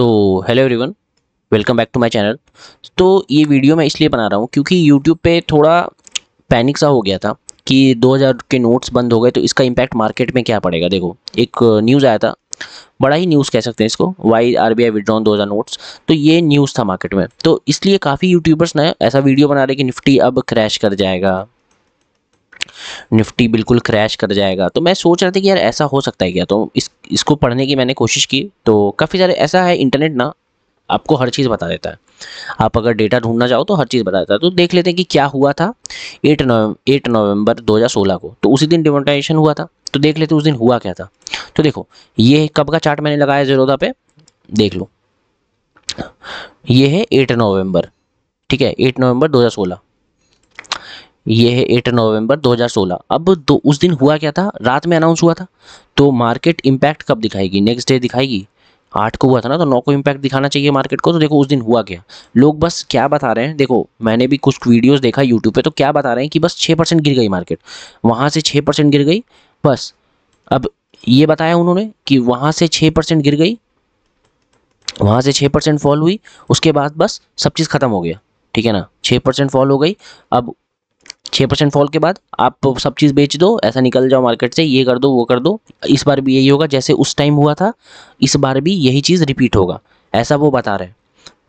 so hello everyone welcome back to my channel तो ये video मैं इसलिए बना रहा हूँ क्योंकि यूट्यूब पे थोड़ा पैनिक सा हो गया था कि 2000 के नोट्स बंद हो गए तो इसका इम्पैक्ट मार्केट में क्या पड़ेगा देखो एक न्यूज़ आया था बड़ा ही न्यूज़ कह सकते हैं इसको why R B I withdrawn दो हज़ार नोट्स तो ये न्यूज़ था मार्केट में तो इसलिए काफ़ी यूट्यूबर्स ने ऐसा वीडियो बना रहे कि निफ्टी अब क्रैश कर जाएगा निफ्टी बिल्कुल क्रैश कर जाएगा तो मैं सोच रहा था कि यार ऐसा हो सकता है क्या तो इस इसको पढ़ने की मैंने कोशिश की तो काफ़ी सारे ऐसा है इंटरनेट ना आपको हर चीज़ बता देता है आप अगर डेटा ढूंढना चाहो तो हर चीज़ बता देता है तो देख लेते हैं कि क्या हुआ था एट नवंबर एट नवंबर सोलह को तो उसी दिन डिमोटाइजेशन हुआ था तो देख लेते उस दिन हुआ क्या था तो देखो ये कब का चार्ट मैंने लगाया जीरोधा पे देख लो ये है एट नवम्बर ठीक है एट नवम्बर दो ये है एट नवंबर 2016 अब दो उस दिन हुआ क्या था रात में अनाउंस हुआ था तो मार्केट इम्पैक्ट कब दिखाएगी नेक्स्ट डे दिखाएगी आठ को हुआ था ना तो नौ को इम्पैक्ट दिखाना चाहिए मार्केट को तो देखो उस दिन हुआ क्या लोग बस क्या बता रहे हैं देखो मैंने भी कुछ वीडियोज़ देखा यूट्यूब पे तो क्या बता रहे हैं कि बस छः परसेंट गिर गई मार्केट वहाँ से छः परसेंट गिर गई बस अब ये बताया उन्होंने कि वहाँ से छः गिर गई वहाँ से छः परसेंट फॉल हुई उसके बाद बस सब चीज़ ख़त्म हो गया ठीक है ना छः परसेंट फॉल हो गई अब छः परसेंट फॉल के बाद आप सब चीज़ बेच दो ऐसा निकल जाओ मार्केट से ये कर दो वो कर दो इस बार भी यही होगा जैसे उस टाइम हुआ था इस बार भी यही चीज़ रिपीट होगा ऐसा वो बता रहे हैं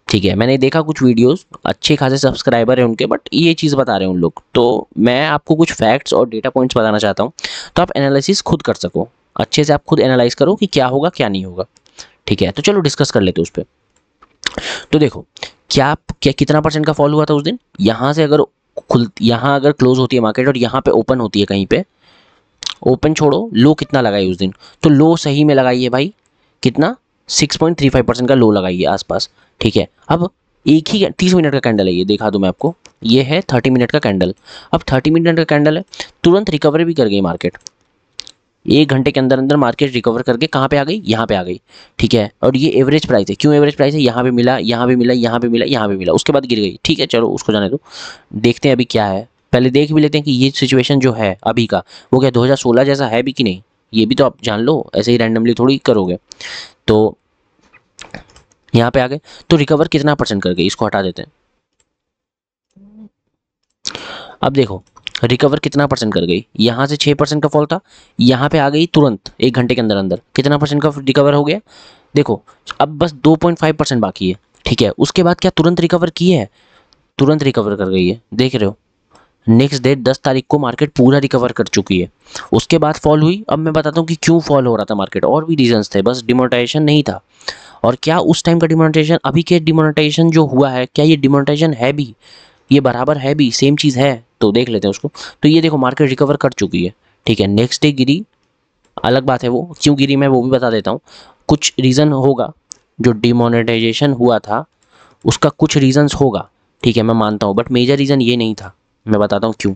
ठीक है मैंने देखा कुछ वीडियोस अच्छे खासे सब्सक्राइबर हैं उनके बट ये चीज़ बता रहे हैं उन लोग तो मैं आपको कुछ फैक्ट्स और डेटा पॉइंट्स बताना चाहता हूँ तो आप एनालिसिस खुद कर सको अच्छे से आप खुद एनालाइज करो कि क्या होगा क्या नहीं होगा ठीक है तो चलो डिस्कस कर लेते उस पर तो देखो क्या क्या कितना परसेंट का फॉल हुआ था उस दिन यहाँ से अगर खुल यहाँ अगर क्लोज होती है मार्केट और यहाँ पे ओपन होती है कहीं पे ओपन छोड़ो लो कितना लगाई उस दिन तो लो सही में लगाइए भाई कितना 6.35 परसेंट का लो लगाइए आसपास ठीक है अब एक ही तीस मिनट का कैंडल है ये देखा दूँ मैं आपको ये है थर्टी मिनट का कैंडल अब थर्टी मिनट का कैंडल है तुरंत रिकवरी भी कर गई मार्केट एक घंटे के अंदर अंदर मार्केट रिकवर करके कहाँ पे आ गई यहाँ पे आ गई ठीक है और ये एवरेज प्राइस है क्यों एवरेज प्राइस है यहाँ पे मिला यहाँ पे मिला यहाँ पे मिला यहाँ पे मिला उसके बाद गिर गई ठीक है चलो उसको जाने दो देखते हैं अभी क्या है पहले देख भी लेते हैं कि ये सिचुएशन जो है अभी का वो क्या 2016 जैसा है भी कि नहीं ये भी तो आप जान लो ऐसे ही रैंडमली थोड़ी करोगे तो यहाँ पे आ गए तो रिकवर कितना परसेंट कर गई इसको हटा देते हैं अब देखो रिकवर कितना परसेंट कर गई यहाँ से छः परसेंट का फॉल था यहाँ पे आ गई तुरंत एक घंटे के अंदर अंदर कितना परसेंट का रिकवर हो गया देखो अब बस दो पॉइंट फाइव परसेंट बाकी है ठीक है उसके बाद क्या तुरंत रिकवर की है तुरंत रिकवर कर गई है देख रहे हो नेक्स्ट डेट दस तारीख को मार्केट पूरा रिकवर कर चुकी है उसके बाद फॉल हुई अब मैं बताता हूँ कि क्यों फॉल हो रहा था मार्केट और भी रीजन्स थे बस डिमोटाइजेशन नहीं था और क्या उस टाइम का डिमोनाटाइजेशन अभी के डिमोनाटाइजेशन जो हुआ है क्या ये डिमोनाटाइजेशन है भी ये बराबर है भी सेम चीज़ है तो देख लेते हैं उसको तो ये देखो मार्केट रिकवर कर चुकी है ठीक है नेक्स्ट डे गिरी अलग बात है वो क्यों गिरी मैं वो भी बता देता हूँ कुछ रीज़न होगा जो डिमोनेटाइजेशन हुआ था उसका कुछ रीज़न्स होगा ठीक है मैं मानता हूँ बट मेजर रीज़न ये नहीं था मैं बताता हूँ क्यों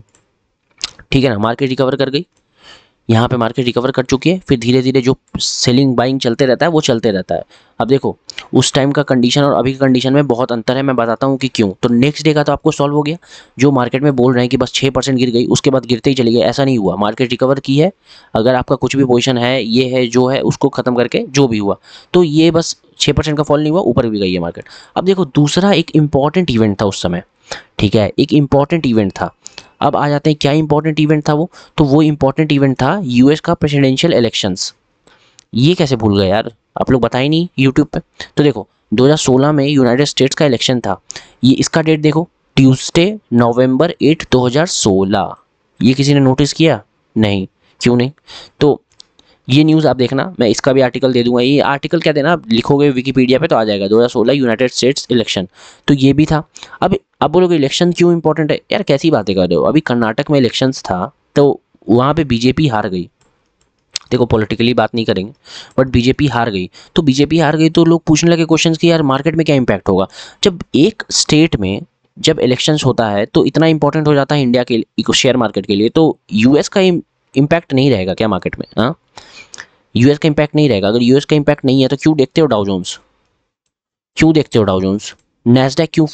ठीक है ना मार्केट रिकवर कर गई यहाँ पे मार्केट रिकवर कर चुकी है फिर धीरे धीरे जो सेलिंग बाइंग चलते रहता है वो चलते रहता है अब देखो उस टाइम का कंडीशन और अभी की कंडीशन में बहुत अंतर है मैं बताता हूँ कि क्यों तो नेक्स्ट डे का तो आपको सॉल्व हो गया जो मार्केट में बोल रहे हैं कि बस छः परसेंट गिर गई उसके बाद गिरते ही चले गए ऐसा नहीं हुआ मार्केट रिकवर की है अगर आपका कुछ भी पोजिशन है ये है जो है उसको ख़त्म करके जो भी हुआ तो ये बस छः परसेंट का फॉल नहीं हुआ ऊपर भी गई है मार्केट अब देखो दूसरा एक इम्पॉर्टेंट इवेंट था उस समय ठीक है एक इम्पॉर्टेंट इवेंट था अब आ जाते हैं क्या इंपॉर्टेंट इवेंट था वो तो वो इंपॉर्टेंट इवेंट था यूएस का प्रेसिडेंशियल इलेक्शंस ये कैसे भूल गए यार आप लोग बताए नहीं यूट्यूब पे तो देखो 2016 में यूनाइटेड स्टेट्स का इलेक्शन था ये इसका डेट देखो ट्यूसडे नवंबर एट 2016 ये किसी ने नोटिस किया नहीं क्यों नहीं तो ये न्यूज़ आप देखना मैं इसका भी आर्टिकल दे दूंगा ये आर्टिकल क्या देना आप लिखोगे विकीपीडिया पे तो आ जाएगा 2016 यूनाइटेड स्टेट्स इलेक्शन तो ये भी था अब अब बोलोगे इलेक्शन क्यों इंपॉर्टेंट है यार कैसी बातें कर रहे हो अभी कर्नाटक में इलेक्शंस था तो वहाँ पर बीजेपी हार गई देखो पॉलिटिकली बात नहीं करेंगे बट बीजेपी हार गई तो बीजेपी हार गई तो लोग पूछने लगे क्वेश्चन कि यार मार्केट में क्या इम्पैक्ट होगा जब एक स्टेट में जब इलेक्शंस होता है तो इतना इंपॉर्टेंट हो जाता है इंडिया के शेयर मार्केट के लिए तो यूएस का इम्पैक्ट नहीं रहेगा क्या मार्केट में हाँ यूएस का इंपैक्ट नहीं रहेगा अगर यूएस का इंपैक्ट नहीं है तो क्यों देखते हो डाउजोन्स क्यों देखते हो डाउजोन्स नेस्डेक क्यों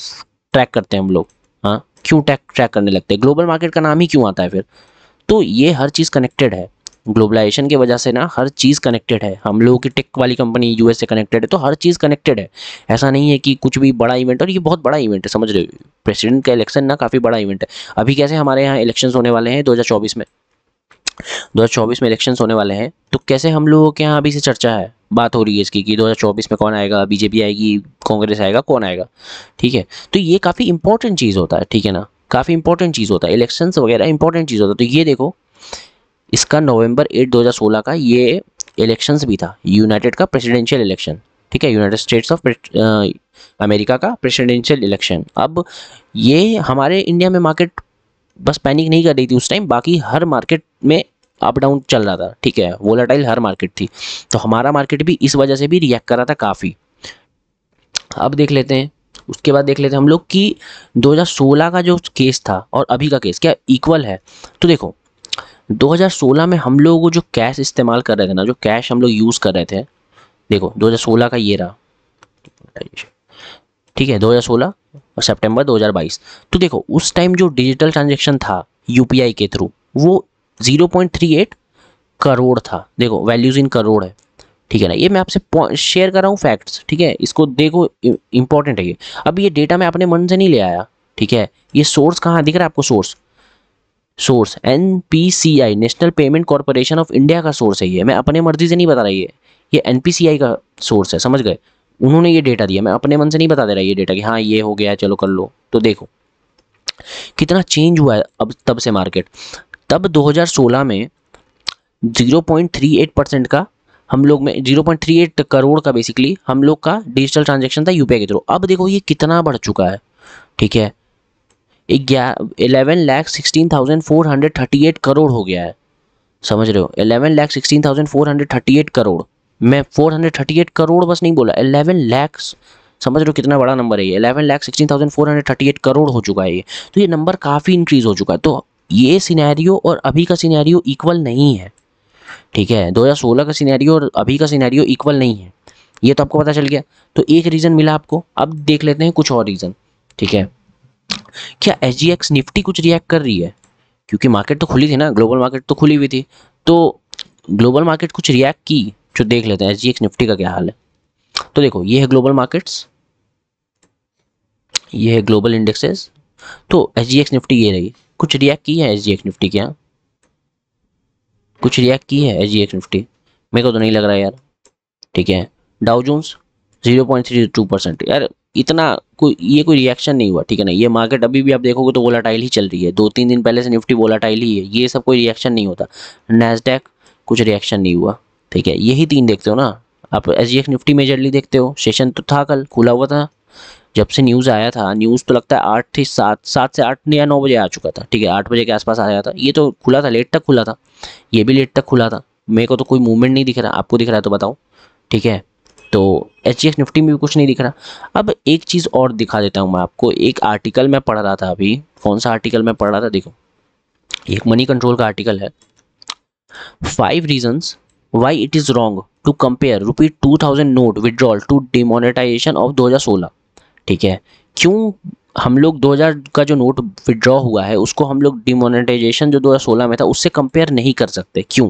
ट्रैक करते हैं हम लोग हाँ क्यों ट्रैक ट्रैक करने लगते हैं ग्लोबल मार्केट का नाम ही क्यों आता है फिर तो ये हर चीज़ कनेक्टेड है ग्लोबलाइजेशन की वजह से ना हर चीज़ कनेक्टेड है हम लोगों की टेक वाली कंपनी यूएस से कनेक्टेड है तो हर चीज़ कनेक्टेड है ऐसा नहीं है कि कुछ भी बड़ा इवेंट और ये बहुत बड़ा इवेंट है समझ रहे हो प्रेसिडेंट का इलेक्शन ना काफ़ी बड़ा इवेंट है अभी कैसे हमारे यहाँ इलेक्शन होने वाले हैं दो में 2024 में इलेक्शंस होने वाले हैं तो कैसे हम लोगों के यहाँ अभी से चर्चा है बात हो रही है इसकी कि 2024 में कौन आएगा बीजेपी आएगी कांग्रेस आएगा कौन आएगा ठीक है तो ये काफ़ी इंपॉर्टेंट चीज़ होता है ठीक है ना काफ़ी इंपॉर्टेंट चीज़ होता है इलेक्शंस वगैरह इंपॉर्टेंट चीज़ होता है तो ये देखो इसका नवंबर 8 2016 का ये इलेक्शंस भी था यूनाइटेड का प्रेसिडेंशियल इलेक्शन ठीक है यूनाइटेड स्टेट्स ऑफ अमेरिका का प्रेसिडेंशियल इलेक्शन अब ये हमारे इंडिया में मार्केट बस पैनिक नहीं कर रही थी उस टाइम बाकी हर मार्केट में अप डाउन चल रहा था ठीक है वोलाटाइल हर मार्केट थी तो हमारा मार्केट भी इस वजह से भी रिएक्ट कर रहा था काफ़ी अब देख लेते हैं उसके बाद देख लेते हैं हम लोग कि 2016 का जो केस था और अभी का केस क्या इक्वल है तो देखो 2016 में हम लोग जो कैश इस्तेमाल कर रहे थे ना जो कैश हम लोग यूज़ कर रहे थे देखो 2016 का ये रहा ठीक है 2016 और सितंबर 2022 तो देखो उस टाइम जो डिजिटल ट्रांजेक्शन था यूपीआई के थ्रू वो 0.38 करोड़ था देखो वैल्यूज इन करोड़ है ठीक है ना ये मैं आपसे शेयर कर रहा हूँ फैक्ट्स ठीक है इसको देखो इंपॉर्टेंट है ये अब ये डेटा मैं अपने मन से नहीं ले आया ठीक है ये सोर्स कहाँ दिख रहा है आपको source source N P C I national payment corporation of India का सोर्स है ये मैं अपने मर्जी से नहीं बता रही है ये एन पी सी आई का सोर्स है समझ गए उन्होंने ये डेटा दिया मैं अपने मन से नहीं बता दे रहा ये डेटा कि हाँ ये हो गया चलो कर लो तो देखो कितना चेंज हुआ है अब तब से मार्केट तब 2016 में 0.38 परसेंट का हम लोग में 0.38 करोड़ का बेसिकली हम लोग का डिजिटल ट्रांजेक्शन था यूपीआई के थ्रू अब देखो ये कितना बढ़ चुका है ठीक है इलेवन लैख सिक्सटीन करोड़ हो गया है समझ रहे हो eleven lakh sixteen four hundred thirty eight crore मैं 438 करोड़ बस नहीं बोला 11 लैक्स समझ लो कितना बड़ा नंबर है ये eleven lakh sixteen thousand four hundred thirty eight crore हो चुका है ये तो ये नंबर काफ़ी इंक्रीज़ हो चुका है तो ये सिनेरियो और अभी का सिनेरियो इक्वल नहीं है ठीक है 2016 का सिनेरियो और अभी का सिनेरियो इक्वल नहीं है ये तो आपको पता चल गया तो एक रीज़न मिला आपको अब देख लेते हैं कुछ और रीज़न ठीक है क्या एच निफ्टी कुछ रिएक्ट कर रही है क्योंकि मार्केट तो खुली थी ना ग्लोबल मार्केट तो खुली हुई थी तो ग्लोबल मार्केट कुछ रिएक्ट की जो देख लेते हैं एस निफ्टी का क्या हाल है तो देखो ये है ग्लोबल मार्केट्स ये है ग्लोबल इंडेक्सेस तो एस निफ्टी ये रही कुछ रिएक्ट की है एस निफ्टी के यहाँ कुछ रिएक्ट की है एस निफ्टी मेरे को तो नहीं लग रहा यार ठीक है Dow zero point three two percent यार इतना कोई ये कोई रिएक्शन नहीं हुआ ठीक है ना ये मार्केट अभी भी आप देखोगे तो वोलाटाइल ही चल रही है दो तीन दिन पहले से निफ्टी वोलाटाइल ही है ये सब कोई रिएक्शन नहीं होता नैसडेक कुछ रिएक्शन नहीं हुआ ठीक है यही तीन देखते हो ना आप S G X Nifty majorly देखते हो सेशन तो था कल खुला हुआ था जब से न्यूज़ आया था न्यूज़ तो लगता है आठ थी सात सात से आठ या नौ बजे आ चुका था ठीक है आठ बजे के आसपास आया था ये तो खुला था लेट तक खुला था ये भी लेट तक खुला था मेरे को तो कोई मूवमेंट नहीं दिख रहा आपको दिख रहा है तो बताओ ठीक है तो एच निफ्टी में भी कुछ नहीं दिख रहा अब एक चीज़ और दिखा देता हूँ मैं आपको एक आर्टिकल मैं पढ़ रहा था अभी कौन सा आर्टिकल मैं पढ़ रहा था देखो एक मनी कंट्रोल का आर्टिकल है five reasons why it is wrong to compare rupee two thousand note withdrawal to demonetisation of दो हज़ार सोलह ठीक है क्यों हम लोग दो हज़ार का जो नोट विड्रॉ हुआ है उसको हम लोग डिमोनेटाइजेशन जो दो हज़ार सोलह में था उससे कंपेयर नहीं कर सकते क्यों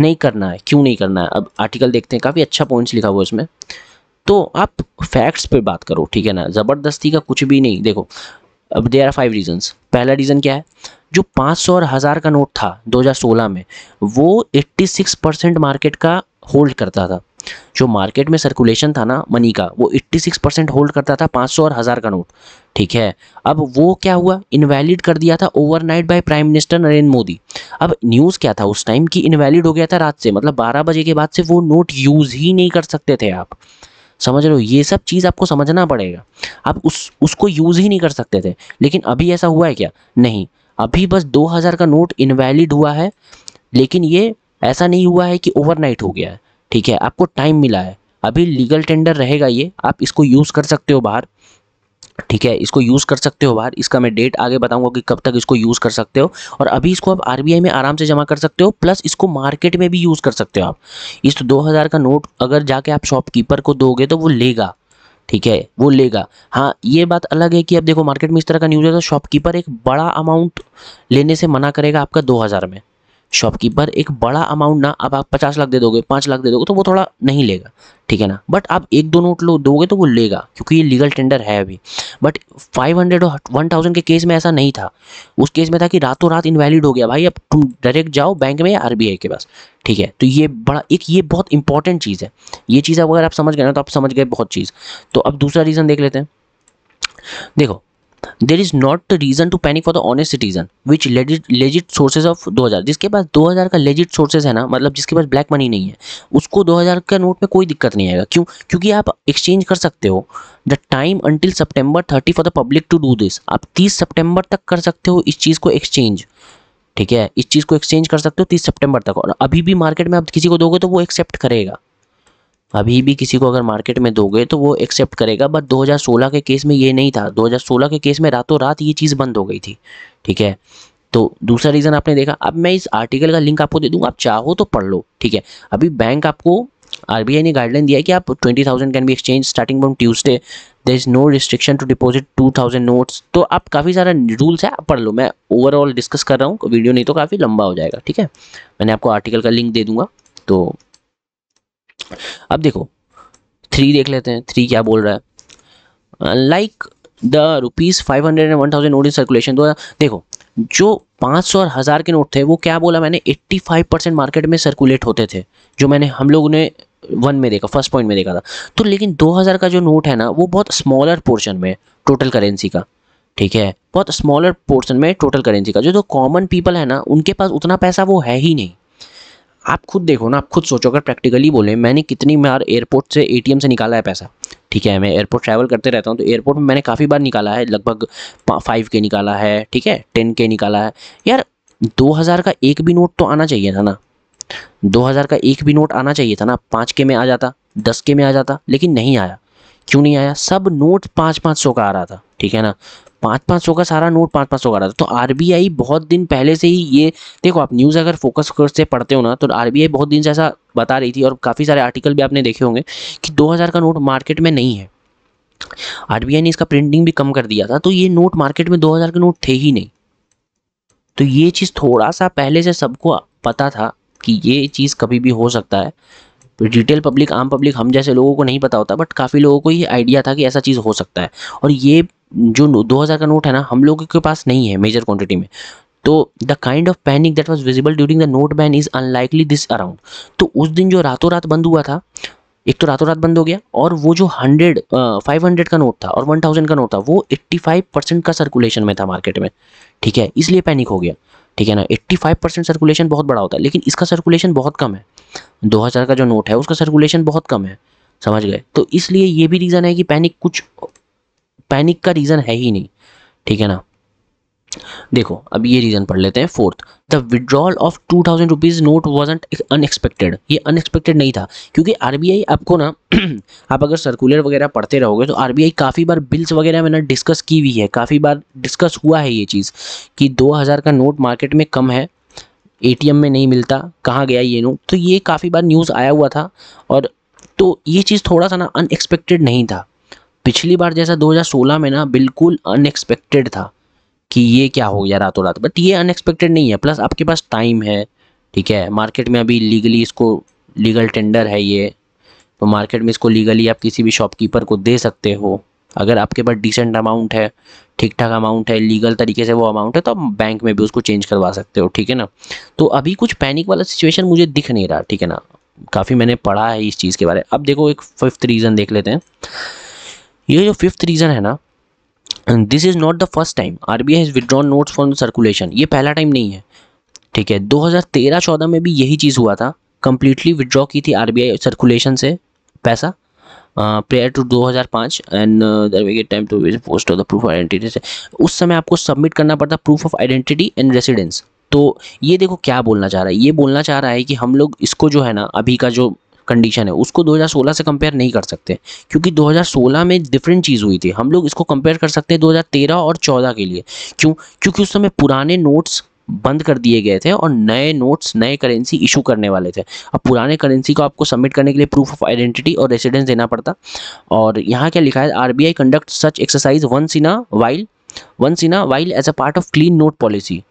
नहीं करना है क्यों नहीं करना है अब आर्टिकल देखते हैं काफ़ी अच्छा पॉइंट्स लिखा हुआ इसमें तो आप फैक्ट्स पे बात करो ठीक है ना ज़बरदस्ती का कुछ भी नहीं देखो अब दे आर फाइव रीजंस पहला रीज़न क्या है जो 500 और हज़ार का नोट था 2016 में वो 86 परसेंट मार्केट का होल्ड करता था जो मार्केट में सर्कुलेशन था ना मनी का वो 86 परसेंट होल्ड करता था 500 और हज़ार का नोट ठीक है अब वो क्या हुआ इनवैलिड कर दिया था overnight by prime minister Narendra Modi अब न्यूज़ क्या था उस टाइम कि इनवैलिड हो गया था रात से मतलब 12 बजे के बाद से वो नोट यूज़ ही नहीं कर सकते थे आप समझ रहे हो ये सब चीज़ आपको समझना पड़ेगा आप उस उसको यूज़ ही नहीं कर सकते थे लेकिन अभी ऐसा हुआ है क्या नहीं अभी बस 2000 का नोट इनवैलिड हुआ है लेकिन ये ऐसा नहीं हुआ है कि ओवरनाइट हो गया है ठीक है आपको टाइम मिला है अभी लीगल टेंडर रहेगा ये आप इसको यूज़ कर सकते हो बाहर ठीक है इसको यूज़ कर सकते हो बाहर इसका मैं डेट आगे बताऊंगा कि कब तक इसको यूज़ कर सकते हो और अभी इसको आप आरबीआई में आराम से जमा कर सकते हो प्लस इसको मार्केट में भी यूज़ कर सकते हो आप इस तो 2000 का नोट अगर जाके आप शॉपकीपर को दोगे तो वो लेगा ठीक है वो लेगा हाँ ये बात अलग है कि अब देखो मार्केट में इस तरह का न्यूज़ है तो शॉपकीपर एक बड़ा अमाउंट लेने से मना करेगा आपका दो हज़ार में शॉपकीपर एक बड़ा अमाउंट ना अब आप पचास लाख दे दोगे पाँच लाख दे दोगे तो वो थोड़ा नहीं लेगा ठीक है ना बट आप एक दो नोट लो दोगे तो वो लेगा क्योंकि ये लीगल टेंडर है अभी बट 500 और वन थाउजेंड के केस में ऐसा नहीं था उस केस में था कि रातों रात इनवैलिड हो गया भाई अब तुम डायरेक्ट जाओ बैंक में या आर के पास ठीक है तो ये बड़ा एक ये बहुत इंपॉर्टेंट चीज़ है ये चीज़ अगर आप समझ गए ना तो आप समझ गए बहुत चीज़ तो अब दूसरा रीज़न देख लेते हैं देखो there is not reason to panic for the honest citizen which legit sources of 2000 जिसके पास 2000 का लेजिट सोर्सेज है ना मतलब जिसके पास ब्लैक मनी नहीं है उसको 2000 का नोट में कोई दिक्कत नहीं आएगा क्यों क्योंकि आप एक्सचेंज कर सकते हो the time until September thirty for the public to do this आप 30 सेप्टेम्बर तक कर सकते हो इस चीज़ को एक्सचेंज ठीक है इस चीज़ को एक्सचेंज कर सकते हो तीस सितंबर तक और अभी भी मार्केट में आप किसी को दोगे तो वो एक्सेप्ट करेगा अभी भी किसी को अगर मार्केट में दोगे तो वो एक्सेप्ट करेगा बट 2016 के केस में ये नहीं था 2016 के केस में रातों रात ये चीज़ बंद हो गई थी ठीक है तो दूसरा रीज़न आपने देखा अब मैं इस आर्टिकल का लिंक आपको दे दूँगा आप चाहो तो पढ़ लो ठीक है अभी बैंक आपको आरबीआई ने गाइडलाइन दिया है कि आप twenty thousand can be exchange starting from Tuesday there is no restriction to deposit two thousand notes तो आप काफ़ी सारा रूल्स है आप पढ़ लो मैं ओवरऑल डिस्कस कर रहा हूँ वीडियो नहीं तो काफ़ी लंबा हो जाएगा ठीक है मैंने आपको आर्टिकल का लिंक दे दूंगा तो अब देखो थ्री देख लेते हैं थ्री क्या बोल रहा है like the rupees five hundred and one thousand note in circulation दो देखो जो पाँच सौ और हज़ार के नोट थे वो क्या बोला मैंने एट्टी फाइव परसेंट मार्केट में सर्कुलेट होते थे जो मैंने हम लोगों ने वन में देखा फर्स्ट पॉइंट में देखा था तो लेकिन दो हज़ार का जो नोट है ना वो बहुत स्मॉलर पोर्शन में टोटल करेंसी का ठीक है बहुत स्मॉलर पोर्शन में टोटल करेंसी का जो जो कॉमन पीपल है ना उनके पास उतना पैसा वो है ही नहीं आप खुद देखो ना आप खुद सोचो अगर प्रैक्टिकली बोले मैंने कितनी बार एयरपोर्ट से एटीएम से निकाला है पैसा ठीक है मैं एयरपोर्ट ट्रैवल करते रहता हूँ तो एयरपोर्ट में मैंने काफ़ी बार निकाला है लगभग फाइव के निकाला है ठीक है टेन के निकाला है यार दो हज़ार का एक भी नोट तो आना चाहिए था ना दो हज़ार का एक भी नोट आना चाहिए था ना पाँच के में आ जाता दस के में आ जाता लेकिन नहीं आया क्यों नहीं आया सब नोट पाँच पाँच सौ का आ रहा था ठीक है ना पाँच पाँच सौ का सारा नोट पाँच पाँच सौ का रहा था तो आरबीआई बहुत दिन पहले से ही ये देखो आप न्यूज़ अगर फोकस से पढ़ते हो ना तो आरबीआई बहुत दिन से ऐसा बता रही थी और काफ़ी सारे आर्टिकल भी आपने देखे होंगे कि हजार का नोट मार्केट में नहीं है आई ने इसका प्रिंटिंग भी कम कर दिया था तो ये नोट मार्केट में हजार के नोट थे ही नहीं तो ये चीज़ थोड़ा सा पहले से सबको पता था कि ये चीज़ कभी भी हो सकता है रिटेल पब्लिक आम पब्लिक हम जैसे लोगों को नहीं पता होता बट काफ़ी लोगों को ये आइडिया था कि ऐसा चीज़ हो सकता है और ये जो दो हज़ार का नोट है ना हम लोगों के पास नहीं है मेजर क्वांटिटी में तो the kind of panic that was visible during the note ban is unlikely this around तो उस दिन जो रातों रात बंद हुआ था एक तो रातों रात बंद हो गया और वो जो हंड्रेड फाइव हंड्रेड का नोट था और वन थाउजेंड का नोट था वो एट्टी फाइव परसेंट का सर्कुलेशन में था मार्केट में ठीक है इसलिए पैनिक हो गया ठीक है ना एट्टी फाइव परसेंट सर्कुलेशन बहुत बड़ा होता है लेकिन इसका सर्कुलेशन बहुत कम है दो हज़ार का जो नोट है उसका सर्कुलेशन बहुत कम है समझ गए तो इसलिए ये भी रीज़न है कि पैनिक कुछ पैनिक का रीज़न है ही नहीं ठीक है ना देखो अब ये रीज़न पढ़ लेते हैं fourth the withdrawal of two thousand rupees note wasn't unexpected ये अनएक्सपेक्टेड नहीं था क्योंकि आर आपको ना आप अगर सर्कुलर वगैरह पढ़ते रहोगे तो आर काफ़ी बार बिल्स वगैरह में ना डिस्कस की हुई है काफ़ी बार डिस्कस हुआ है ये चीज़ कि दो हज़ार का नोट मार्केट में कम है ए में नहीं मिलता कहाँ गया ये नोट तो ये काफ़ी बार न्यूज़ आया हुआ था और तो ये चीज़ थोड़ा सा ना अनएक्सपेक्टेड नहीं था पिछली बार जैसा 2016 में ना बिल्कुल अनएक्सपेक्टेड था कि ये क्या हो गया रातों रात बट ये अनएक्सपेक्टेड नहीं है प्लस आपके पास टाइम है ठीक है मार्केट में अभी लीगली इसको लीगल टेंडर है ये तो मार्केट में इसको लीगली आप किसी भी शॉपकीपर को दे सकते हो अगर आपके पास डिसेंट अमाउंट है ठीक ठाक अमाउंट है लीगल तरीके से वो अमाउंट है तो आप बैंक में भी उसको चेंज करवा सकते हो ठीक है ना तो अभी कुछ पैनिक वाला सिचुएशन मुझे दिख नहीं रहा ठीक है ना काफ़ी मैंने पढ़ा है इस चीज़ के बारे में अब देखो एक फिफ्थ रीज़न देख लेते हैं ये जो फिफ्थ रीज़न है ना this is not the first time R B I has withdrawn notes from circulation ये पहला टाइम नहीं है ठीक है 2013-14 में भी यही चीज़ हुआ था कम्प्लीटली विदड्रॉ की थी आर बी आई सर्कुलेशन से पैसा prior to 2005 and time to post of the proof identity से उस समय आपको सबमिट करना पड़ता proof of identity and residence तो ये देखो क्या बोलना चाह रहा है ये बोलना चाह रहा है कि हम लोग इसको जो है ना अभी का जो कंडीशन है उसको 2016 से कंपेयर नहीं कर सकते क्योंकि 2016 में डिफरेंट चीज़ हुई थी हम लोग इसको कंपेयर कर सकते हैं 2013 और 14 के लिए क्यों क्योंकि उस समय पुराने नोट्स बंद कर दिए गए थे और नए नोट्स नए करेंसी इशू करने वाले थे अब पुराने करेंसी को आपको सबमिट करने के लिए प्रूफ ऑफ आइडेंटिटी और रेसिडेंस देना पड़ता और यहाँ क्या लिखा है R conduct such exercise once in a while once in a while as a part of clean note policy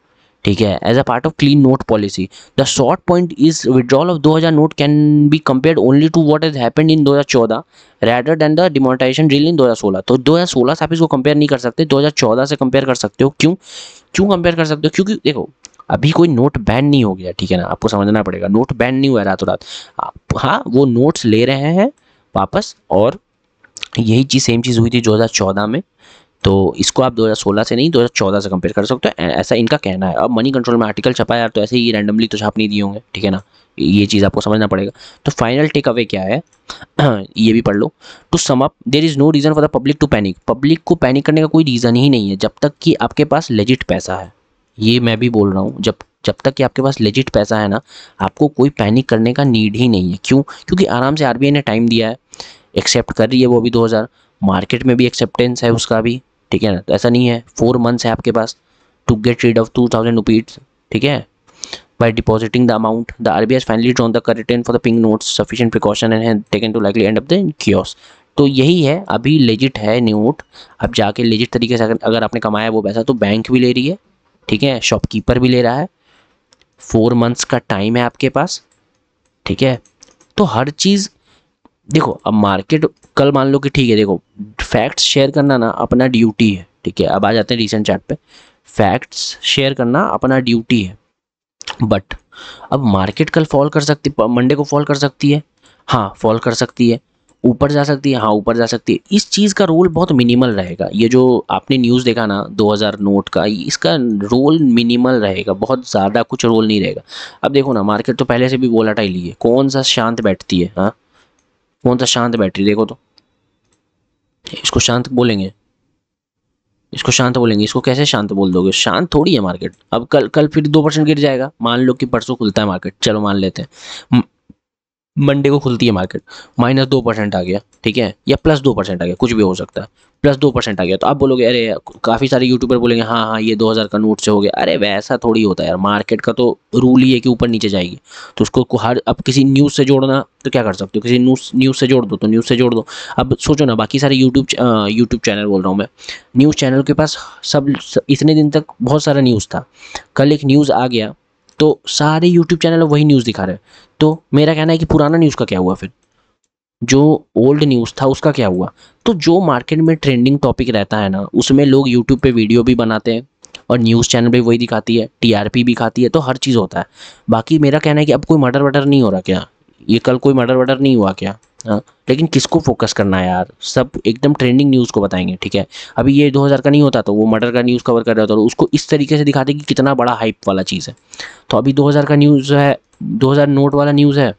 ठीक है as a part of clean note policy the short point is withdrawal of 2000 note can be compared only to what is happened in 2014 हजार rather than the demonetisation drill in 2016 तो 2016 से आप इसको compare नहीं कर सकते 2014 से कंपेयर कर सकते हो क्यों क्यों कंपेयर कर सकते हो क्योंकि देखो अभी कोई नोट बैन नहीं हो गया ठीक है ना आपको समझना पड़ेगा नोट बैन नहीं हुआ रातों रात हाँ वो नोट्स ले रहे हैं वापस और यही चीज़ सेम चीज़ हुई थी 2014 में तो इसको आप 2016 से नहीं 2014 से कंपेयर कर सकते हो ऐसा इनका कहना है अब मनी कंट्रोल में आर्टिकल छपा यार तो ऐसे ही रैंडमली तो छाप नहीं दिए होंगे ठीक है ना ये चीज़ आपको समझना पड़ेगा तो फाइनल टेक अवे क्या है ये भी पढ़ लो to sum up there is no reason for the public to panic public को पैनिक करने का कोई रीज़न ही नहीं है जब तक कि आपके पास लेजिट पैसा है ये मैं भी बोल रहा हूँ जब जब तक कि आपके पास लेजिट पैसा है ना आपको कोई पैनिक करने का नीड ही नहीं है क्यों क्योंकि आराम से आरबीआई ने टाइम दिया है एक्सेप्ट कर रही है वो अभी 2000 मार्केट में भी एक्सेप्टेंस है उसका भी ठीक है ना तो ऐसा नहीं है फोर मंथ्स है आपके पास to get rid of two thousand rupees ठीक है by depositing the amount the R B S finally drawn the curtain for the pink notes sufficient precaution and taken to likely end of the chaos तो यही है अभी legit है note अब जाके legit तरीके से अगर आपने कमाया वो पैसा तो बैंक भी ले रही है ठीक है शॉपकीपर भी ले रहा है फोर मंथ्स का टाइम है आपके पास ठीक है तो हर चीज़ देखो अब मार्केट कल मान लो कि ठीक है देखो फैक्ट्स शेयर करना ना अपना ड्यूटी है ठीक है अब आ जाते हैं रिसेंट चार्ट पे फैक्ट्स शेयर करना अपना ड्यूटी है बट अब मार्केट कल फॉल कर सकती मंडे को फॉल कर सकती है हाँ फॉल कर सकती है ऊपर जा सकती है हाँ ऊपर जा सकती है इस चीज़ का रोल बहुत मिनिमल रहेगा ये जो आपने न्यूज़ देखा ना 2000 नोट का इसका रोल मिनिमल रहेगा बहुत ज़्यादा कुछ रोल नहीं रहेगा अब देखो ना मार्केट तो पहले से भी वोलाटाइल ही है कौन सा शांत बैठती है हाँ कौन सा शांत बैटरी देखो तो इसको शांत बोलेंगे इसको शांत बोलेंगे इसको कैसे शांत बोल दोगे शांत थोड़ी है मार्केट अब कल कल फिर दो परसेंट गिर जाएगा मान लो कि परसों खुलता है मार्केट चलो मान लेते हैं मंडे को खुलती है मार्केट माइनस दो परसेंट आ गया ठीक है या प्लस दो परसेंट आ गया कुछ भी हो सकता है प्लस दो परसेंट आ गया तो आप बोलोगे अरे काफ़ी सारे यूट्यूबर बोलेंगे हाँ हाँ ये दो हज़ार का नोट से हो गया अरे वैसा थोड़ी होता है यार मार्केट का तो रूल ही है कि ऊपर नीचे जाएगी तो उसको हर अब किसी न्यूज़ से जोड़ना तो क्या कर सकते हो किसी न्यूज़ न्यूज़ से जोड़ दो तो न्यूज़ से जोड़ दो अब सोचो ना बाकी सारे यूट्यूब यूट्यूब चैनल बोल रहा हूँ मैं न्यूज़ चैनल के पास सब इतने दिन तक बहुत सारा न्यूज़ था कल एक न्यूज़ आ गया तो सारे यूट्यूब चैनल वही न्यूज़ दिखा रहे हैं तो मेरा कहना है कि पुराना न्यूज़ का क्या हुआ फिर जो ओल्ड न्यूज़ था उसका क्या हुआ तो जो मार्केट में ट्रेंडिंग टॉपिक रहता है ना उसमें लोग यूट्यूब पे वीडियो भी बनाते हैं और न्यूज़ चैनल भी वही दिखाती है टीआरपी भी खाती है तो हर चीज़ होता है बाकी मेरा कहना है कि अब कोई मर्डर वर्डर नहीं हो रहा क्या ये कल कोई मर्डर वर्डर नहीं हुआ क्या हाँ लेकिन किसको फोकस करना है यार सब एकदम ट्रेंडिंग न्यूज़ को बताएंगे ठीक है अभी ये 2000 का नहीं होता तो वो मर्डर का न्यूज़ कवर कर रहा होता और उसको इस तरीके से दिखाते कि कितना बड़ा हाइप वाला चीज़ है तो अभी 2000 का न्यूज़ है 2000 नोट वाला न्यूज़ है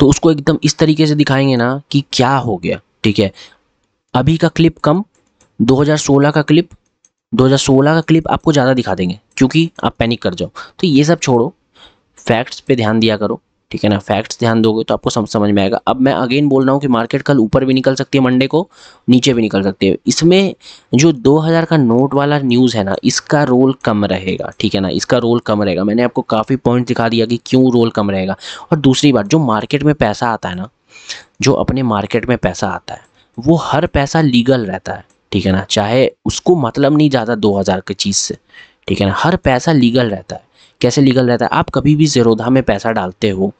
तो उसको एकदम इस तरीके से दिखाएंगे ना कि क्या हो गया ठीक है अभी का क्लिप कम दो का क्लिप दो का क्लिप आपको ज़्यादा दिखा देंगे क्योंकि आप पैनिक कर जाओ तो ये सब छोड़ो फैक्ट्स पे ध्यान दिया करो ठीक है ना फैक्ट्स ध्यान दोगे तो आपको समझ समझ में आएगा अब मैं अगेन बोल रहा हूँ कि मार्केट कल ऊपर भी निकल सकती है मंडे को नीचे भी निकल सकती है इसमें जो 2000 का नोट वाला न्यूज़ है ना इसका रोल कम रहेगा ठीक है ना इसका रोल कम रहेगा मैंने आपको काफ़ी पॉइंट दिखा दिया कि क्यों रोल कम रहेगा और दूसरी बात जो मार्केट में पैसा आता है ना जो अपने मार्केट में पैसा आता है वो हर पैसा लीगल रहता है ठीक है ना चाहे उसको मतलब नहीं ज़्यादा दो हज़ार की चीज़ से ठीक है ना हर पैसा लीगल रहता है कैसे लीगल रहता है आप कभी भी ज़ीरोधा में पैसा डालते हो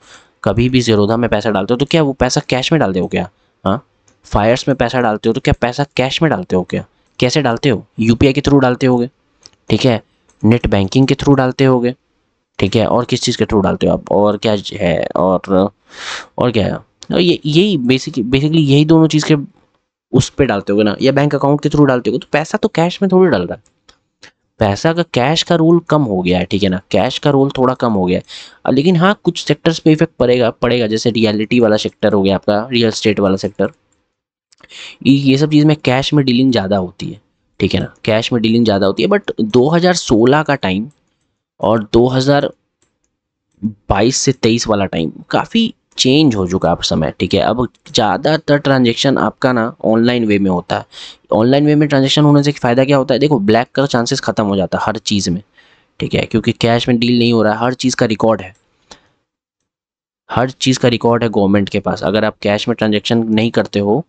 कभी भी ज़ीरोधा में पैसा डालते हो तो क्या वो पैसा कैश में डालते हो क्या हाँ फायर्स में पैसा डालते हो तो क्या पैसा कैश में डालते हो क्या कैसे डालते हो यूपीआई के थ्रू डालते होगे ठीक है नेट बैंकिंग के थ्रू डालते होगे ठीक है और किस चीज़ के थ्रू डालते हो आप और क्या है और और क्या है और ये यही बेसिक बेसिकली यही दोनों चीज़ के उस पर डालते होगे ना या बैंक अकाउंट के थ्रू डालते हो तो पैसा तो कैश में थोड़ी डाल रहा है पैसा का कैश का रोल कम हो गया है ठीक है ना कैश का रोल थोड़ा कम हो गया है लेकिन हाँ कुछ सेक्टर्स पे इफेक्ट पड़ेगा पड़ेगा जैसे रियलिटी वाला सेक्टर हो गया आपका रियल स्टेट वाला सेक्टर ये सब चीज़ में कैश में डीलिंग ज़्यादा होती है ठीक है ना कैश में डीलिंग ज़्यादा होती है बट 2016 का टाइम और 2022 से 23 वाला टाइम काफ़ी चेंज हो चुका है आप समय ठीक है अब ज़्यादातर ट्रांजेक्शन आपका ना ऑनलाइन वे में होता है ऑनलाइन वे में ट्रांजेक्शन होने से फ़ायदा क्या होता है देखो ब्लैक का चांसेस ख़त्म हो जाता है हर चीज़ में ठीक है क्योंकि कैश में डील नहीं हो रहा है हर चीज़ का रिकॉर्ड है हर चीज़ का रिकॉर्ड है गवर्नमेंट के पास अगर आप कैश में ट्रांजेक्शन नहीं करते हो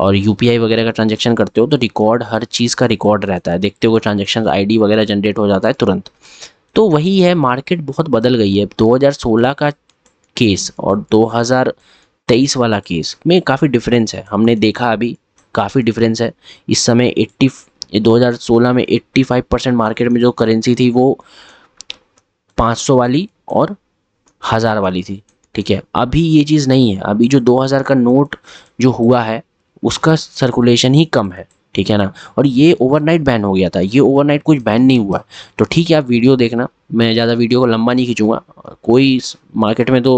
और यू वगैरह का ट्रांजेक्शन करते हो तो रिकॉर्ड हर चीज़ का रिकॉर्ड रहता है देखते हो ट्रांजेक्शन आई वगैरह जनरेट हो जाता है तुरंत तो वही है मार्केट बहुत बदल गई है 2016 का केस और 2023 वाला केस में काफ़ी डिफरेंस है हमने देखा अभी काफ़ी डिफरेंस है इस समय 80 2016 में 85 परसेंट मार्केट में जो करेंसी थी वो 500 वाली और हज़ार वाली थी ठीक है अभी ये चीज़ नहीं है अभी जो 2000 का नोट जो हुआ है उसका सर्कुलेशन ही कम है ठीक है ना और ये ओवरनाइट बैन हो गया था ये ओवरनाइट कुछ बैन नहीं हुआ तो ठीक है आप वीडियो देखना मैं ज़्यादा वीडियो को लंबा नहीं खींचूंगा कोई मार्केट में तो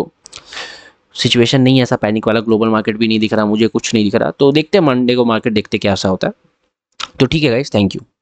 सिचुएशन नहीं है ऐसा पैनिक वाला ग्लोबल मार्केट भी नहीं दिख रहा मुझे कुछ नहीं दिख रहा तो देखते हैं मंडे को मार्केट देखते क्या ऐसा होता है तो ठीक है गाइज थैंक यू